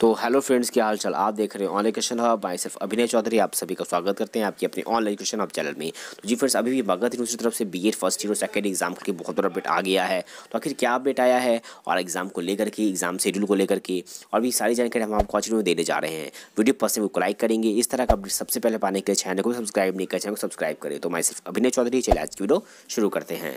तो hello friends क्या हाल चाल आप देख रहे हैं ऑनलाइन क्वेश्चन हब बाई सिर्फ अभिनय चौधरी आप सभी का स्वागत करते हैं आपकी अपनी ऑनलाइन क्वेश्चन हब चैनल में तो जी फ्रेंड्स अभी भी भगत यूनिवर्सिटी तरफ से बीएड फर्स्ट ईयर और सेकेंड एग्जाम के बहुत बड़ा अपडेट आ गया है तो आखिर क्या अपडेट आया है और एग्जाम को लेकर के एग्जाम शेड्यूल को लेकर के और भी सारी जानकारी हम आपको आज में देने जा रहे हैं वीडियो पसंद को तो लाइक करेंगे इस तरह का अपडेट सबसे पहले पाने के लिए चैनल को सब्सक्राइब नहीं कर चैनल को सब्सक्राइब करें तो माई सिर्फ अभिनय चौधरी चले आज की वीडियो शुरू करते हैं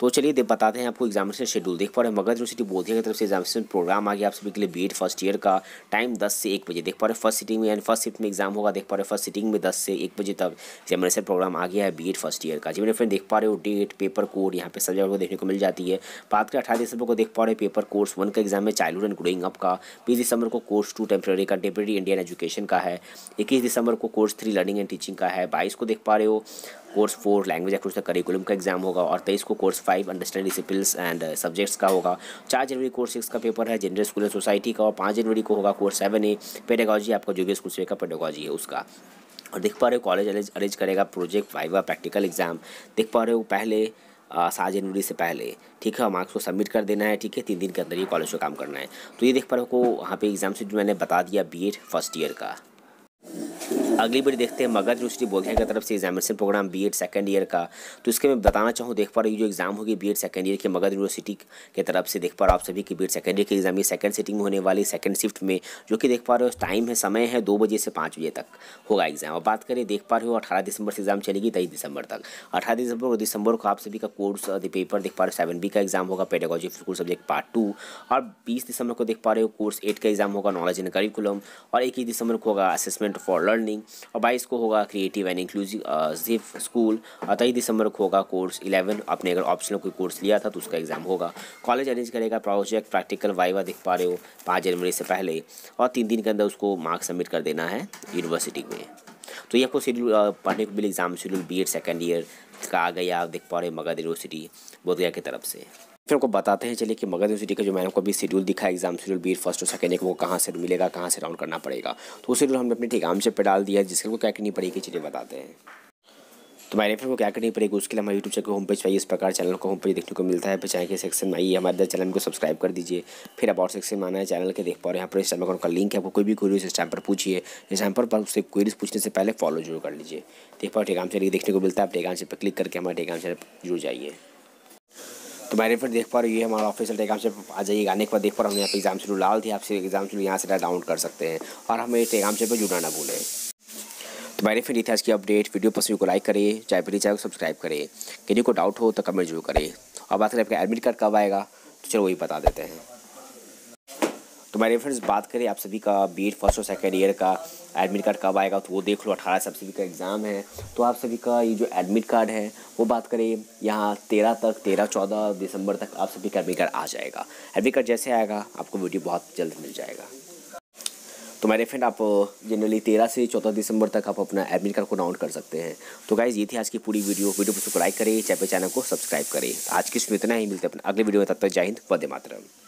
तो चलिए देख बताते हैं आपको एग्जामिनेशन शेड्यूल देख पा रहे हैं मगध यूनिवर्सिटी बोधिया की तरफ से एग्जामिनेशन प्रोग्राम आ गया आप सभी के लिए बी फर्स्ट ईयर का टाइम दस से एक बजे देख पा रहे हैं फर्स्ट सिटिंग में यानी फर्स्ट शिफ्ट में एग्जाम होगा देख पा रहे हैं फर्स्ट सिटिंग में दस से एक बजे तक एग्जामिनेशन प्रोग्राम आ गया है बी फर्स्ट ईयर का जी मेरे फ्रेंड देख पा रहे हो डेट पेपर कोड यहाँ पे सब जगह देखने को मिल जाती है बात करें अठारह दिसंबर को देख पा रहे पेपर कोर्स वन का एग्जाम है चाइल्ड एंड ग्रोइंग अप का बीस दिसंबर को कोर्स टू टेम्प्रेरी का इंडियन एजुकेशन का है इक्कीस दिसंबर को course three learning and teaching का है बाईस को देख पा रहे हो कोर्स फोर लैंग्वेज एक्रोज का करिकुलम का एग्जाम होगा और तेईस को course five understand discipline and subjects का होगा चार जनवरी कोर्स सिक्स का पेपर है जनरल स्कूल एंड सोसाइटी का और पाँच जनवरी को होगा कोर्स सेवन ए पेडागॉजी आपका जो भी स्कूल का पेडागॉजी है उसका और देख पा रहे हो कॉलेज अरेंज अरेंज करेगा प्रोजेक्ट वाइवा प्रैक्टिकल एग्जाम देख पा रहे हो पहले सात जनवरी से पहले ठीक है मार्क्स को सबमिट कर देना है ठीक है तीन दिन के अंदर ये कॉलेज का काम करना है तो ये देख पा रहे हो यहाँ पे एग्जाम से जो मैंने बता दिया बी फर्स्ट ईयर का अगली बार देखते हैं मगध यूनिवर्सिटी बोधिया की तरफ से examination programme B Ed second year का तो इसके मैं बताना चाहूँ देख पा रही जो एग्जाम होगी बी एड सेकेंड ईयर के मगध यूनिवर्सिटी के तरफ से देख पा रहा आप सभी की बी एड सेकेंड ईयर के एग्जाम ये सेकंड सिटिंग में होने वाली सेकेंड शिफ्ट में जो कि देख पा रहे हो टाइम है समय है दो बजे से पाँच बजे तक होगा एग्जाम और बात करें देख पा रहे हो अठारह दिसंबर से एग्जाम चलेगी तेईस दिसंबर तक अठारह दिसंबर और दिसंबर को आप सभी का कोर्स पेपर देख पा रहे हो सेवन बी का एग्जाम होगा pedagogy school subject part two और बीस दिसंबर को देख पा रहे हो कोर्स एट का एग्जाम होगा नॉलेज इन करिकुलम और इक्कीस दिसंबर को होगा असेसमेंट फॉर लर्निंग और बाईस को होगा क्रिएटिव एंड इंक्लूसिव स्कूल और तेईस दिसंबर को होगा कोर्स इलेवन आपने अगर ऑप्शनल कोई कोर्स लिया था तो उसका एग्ज़ाम होगा कॉलेज अरेंज करेगा प्रोजेक्ट प्रैक्टिकल वाइवा दिख पा रहे हो पाँच जनवरी से पहले और तीन दिन के अंदर उसको मार्क सबमिट कर देना है यूनिवर्सिटी में तो ये आपको शेड्यूल पढ़ने को मिले exam schedule B Ed second year का गया आप देख पा रहे मगध यूनिवर्सिटी बोधगया की तरफ से फिर आपको बताते हैं चलिए कि मगध यूनिवर्सिटी का जो मैंने आपको अभी शेड्यूल दिखा एग्जाम शेड्यूल बी फर्स्ट और सेकंड एक वो कहाँ से मिलेगा कहाँ से राउंड करना पड़ेगा तो वो शेड्यूल हमने अपने ठीक आम से पे डाल दिया जिसके को क्या करनी पड़ेगी चलिए बताते हैं तो मेरे फ्रेंड को क्या करनी पड़ेगी उसके लिए हमारे यूट्यूब चैनल होम पेज पाइए इस प्रकार चैनल को होम पेज देखने को मिलता है चाहे के सेक्शन में आइए हमारे चैनल को सब्सक्राइब कर दीजिए फिर अबाउट सेक्शन में आना है चैनल के देख पा रहे हैं यहाँ पर इस का लिंक है आपको कोई भी क्वेरीज टाइम पर पूछिए टाइम पर उससे क्वेरीज पूछने से पहले फॉलो जरूर कर लीजिए देख पाओ टेगाम चैनल देखने को मिलता है आप टेगाम चैनल पर क्लिक करके हमारे टेगाम चैनल पर जाइए तो मेरे फिर देख पा रहे ये हमारा ऑफिसल टेगाम से आ जाइएगा आने के बाद देख पा रहे हम यहाँ पर एग्जाम शुरू लाल थी आपसे एग्जाम शुरू यहाँ से डाउनलोड कर सकते हैं और हमें टेगाम से पर जुड़ना ना भूलें मैंने फिर इतिहास की अपडेट वीडियो पसंद को लाइक करें चाहे फिर चैनल को सब्सक्राइब करें किन्हीं को डाउट हो तो कमेंट जरूर करें और बात करें आपका एडमिट कार्ड कब आएगा तो चलो वही बता देते हैं तो मेरे फ्रेंड्स बात करें आप सभी का बी एड फर्स्ट और सेकेंड ईयर का एडमिट कार्ड कब आएगा तो वो देख लो अठारह से आप सभी का एग्ज़ाम है तो आप सभी का ये जो एडमिट कार्ड है वो बात करें यहाँ तेरह तक तेरह चौदह दिसंबर तक आप सभी का एडमिट कार्ड आ जाएगा एडमिट कार्ड जैसे आएगा आपको वीडियो बहुत जल्द मिल जाएगा तो मेरे फ्रेंड आप जनरली तेरह से चौदह दिसंबर तक आप अपना एडमिट कार्ड को डाउनलोड कर सकते हैं तो गाइज़ ये थी आज की पूरी वीडियो वीडियो को लाइक करें चाहे चैनल को सब्सक्राइब करें आज की इसमें इतना ही मिलते हैं अपने अगले वीडियो में तब तक जय हिंद वंदे मातरम